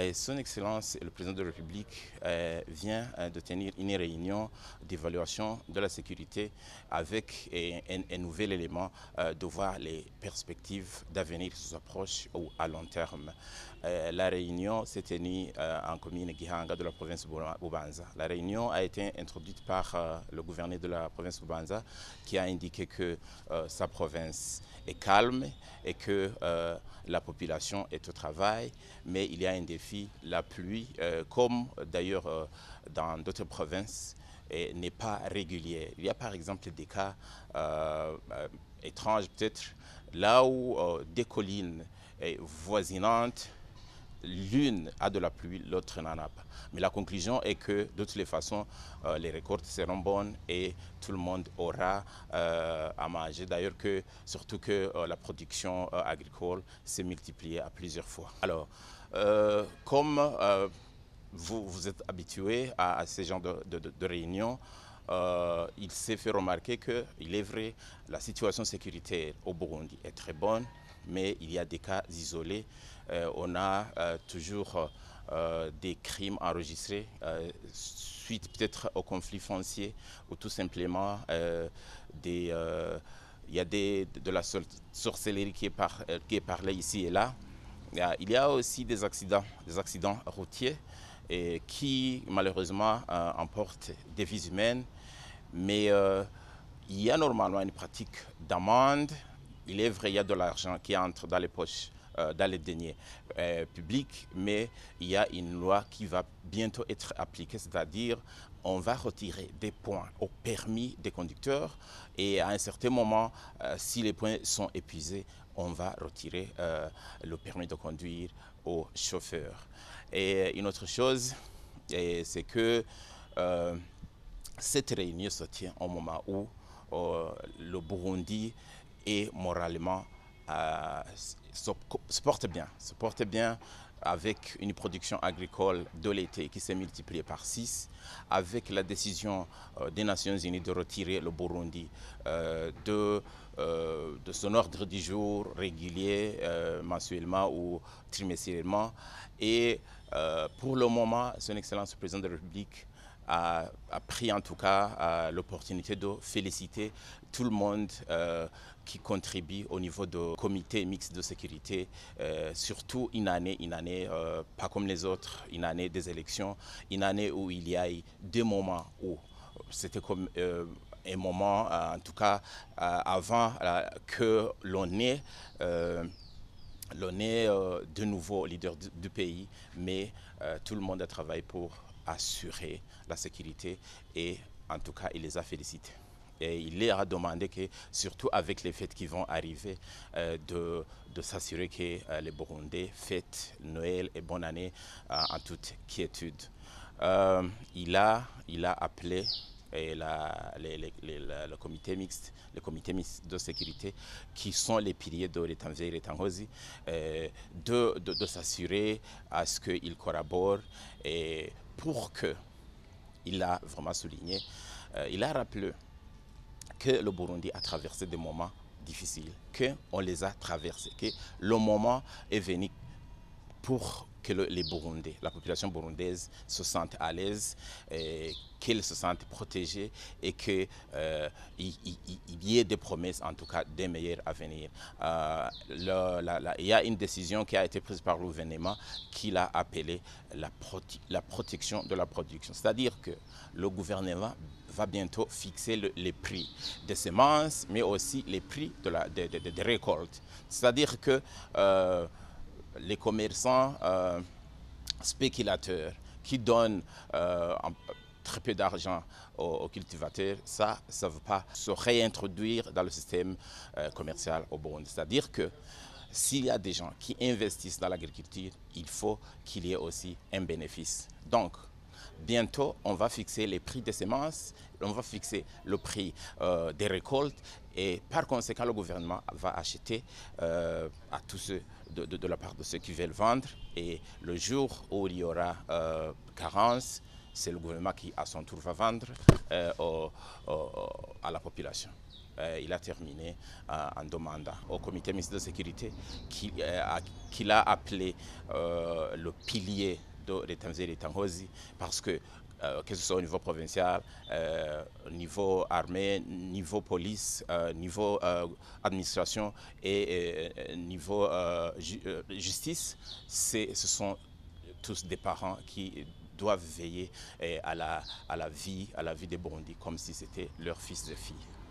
Eh, son Excellence, le Président de la République, eh, vient eh, de tenir une réunion d'évaluation de la sécurité avec un, nouvel élément de voir les perspectives d'avenir sous approche ou à long terme. la réunion s'est tenue en commune Gihanga de la province Bubanza. La réunion a été introduite par le gouverneur de la province Bubanza qui a indiqué que sa province est calme et que la population est au travail, mais il y a un défi la pluie, euh, comme d'ailleurs euh, dans d'autres provinces, n'est pas régulière. Il y a par exemple des cas euh, étranges peut-être, là où des collines voisinantes l'une a de la pluie, l'autre n'en a pas. Mais la conclusion est que, de toutes les façons, euh, les récoltes seront bonnes et tout le monde aura euh, à manger. D'ailleurs, que, surtout que euh, la production agricole s'est multipliée à plusieurs fois. Alors, comme vous, vous êtes habitué à, à, ces genres de, réunion, réunions, il s'est fait remarquer que, il est vrai, la situation sécuritaire au Burundi est très bonne, mais il y a des cas isolés. Euh, on a euh, toujours euh, des crimes enregistrés suite peut-être au conflit foncier ou tout simplement des... il y a des, de la sorcellerie qui est, par, qui est parlée ici et là. Il y a aussi des accidents, des accidents routiers et qui malheureusement emportent des vies humaines. Mais il y a normalement une pratique d'amende il est vrai, il y a de l'argent qui entre dans les poches euh, dans les deniers euh, publics, mais il y a une loi qui va bientôt être appliquée, c'est-à-dire on va retirer des points au permis des conducteurs et à un certain moment, euh, si les points sont épuisés, on va retirer le permis de conduire aux chauffeurs. Et une autre chose, c'est que cette réunion se tient au moment où le Burundi et moralement euh, se, porte bien, se porte bien avec une production agricole de l'été qui s'est multipliée par 6, avec la décision euh, des Nations Unies de retirer le Burundi euh, de, de, son ordre du jour régulier, mensuellement ou trimestriellement. Et pour le moment, son Excellence le Président de la République a, pris en tout cas l'opportunité de féliciter tout le monde euh, qui contribue au niveau du comité mixte de sécurité, euh, surtout une année, une année euh, pas comme les autres, une année des élections, une année où il y a eu des moments où c'était comme un moment, en tout cas avant que l'on ait ait de nouveau leader du, pays, mais tout le monde a travaillé pour assurer la sécurité et en tout cas, il les a félicités. Et il leur a demandé que, surtout avec les fêtes qui vont arriver, euh, de, de s'assurer que euh, les Burundais fêtent Noël et bonne année euh, en toute quiétude. il, a, il a appelé et le comité mixte, le comité mixte de sécurité, qui sont les piliers de l'Étangé et euh, de, de, s'assurer à ce qu'ils collaborent et pour que, il a vraiment souligné, euh, il a rappelé que le Burundi a traversé des moments difficiles, qu'on les a traversés, que le moment est venu pour que les Burundais, la population burundaise se sente à l'aise, euh, qu'elle se sentent protégée et qu'il euh, y, ait des promesses, en tout cas, des meilleurs à venir. Euh, il y a une décision qui a été prise par le gouvernement qu'il a appelée la, la, protection de la production. C'est-à-dire que le gouvernement va bientôt fixer les prix des semences, mais aussi les prix de la, des récoltes. C'est-à-dire que... Euh, les commerçants euh, spéculateurs qui donnent euh, très peu d'argent aux, cultivateurs, ça, ça ne veut pas se réintroduire dans le système euh, commercial au Burundi. C'est-à-dire que s'il y a des gens qui investissent dans l'agriculture, il faut qu'il y ait aussi un bénéfice. Donc, Bientôt, on va fixer les prix des semences, on va fixer le prix euh, des récoltes et par conséquent, le gouvernement va acheter euh, à tous ceux de, la part de ceux qui veulent vendre. Et le jour où il y aura euh, carence, c'est le gouvernement qui, à son tour, va vendre à la population il a terminé en demandant au comité ministre de sécurité qu'il a appelé le pilier les et les parce que euh, que ce soit au niveau provincial, euh, niveau armée, niveau police, euh, niveau administration et, niveau justice, ce sont tous des parents qui doivent veiller à la, à, la, vie, à la vie des Burundis comme si c'était leur fils de filles.